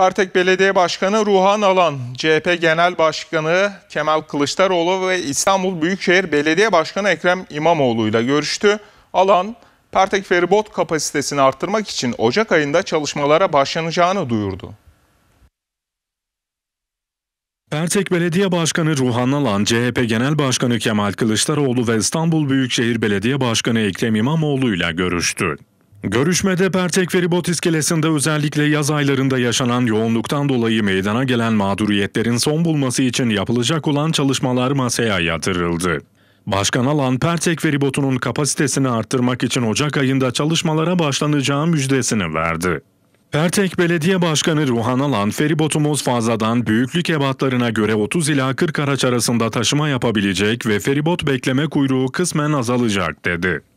Partek Belediye Başkanı Ruhan Alan, CHP Genel Başkanı Kemal Kılıçdaroğlu ve İstanbul Büyükşehir Belediye Başkanı Ekrem İmamoğlu ile görüştü. Alan, Partek feribot kapasitesini arttırmak için Ocak ayında çalışmalara başlanacağını duyurdu. Pertek Belediye Başkanı Ruhan Alan, CHP Genel Başkanı Kemal Kılıçdaroğlu ve İstanbul Büyükşehir Belediye Başkanı Ekrem İmamoğlu ile görüştü. Görüşmede Pertek Feribot iskelesinde özellikle yaz aylarında yaşanan yoğunluktan dolayı meydana gelen mağduriyetlerin son bulması için yapılacak olan çalışmalar masaya yatırıldı. Başkan Alan, Pertek Feribot'unun kapasitesini arttırmak için Ocak ayında çalışmalara başlanacağı müjdesini verdi. Pertek Belediye Başkanı Ruhan Alan, feribotumuz fazladan büyüklük ebatlarına göre 30 ila 40 araç arasında taşıma yapabilecek ve feribot bekleme kuyruğu kısmen azalacak dedi.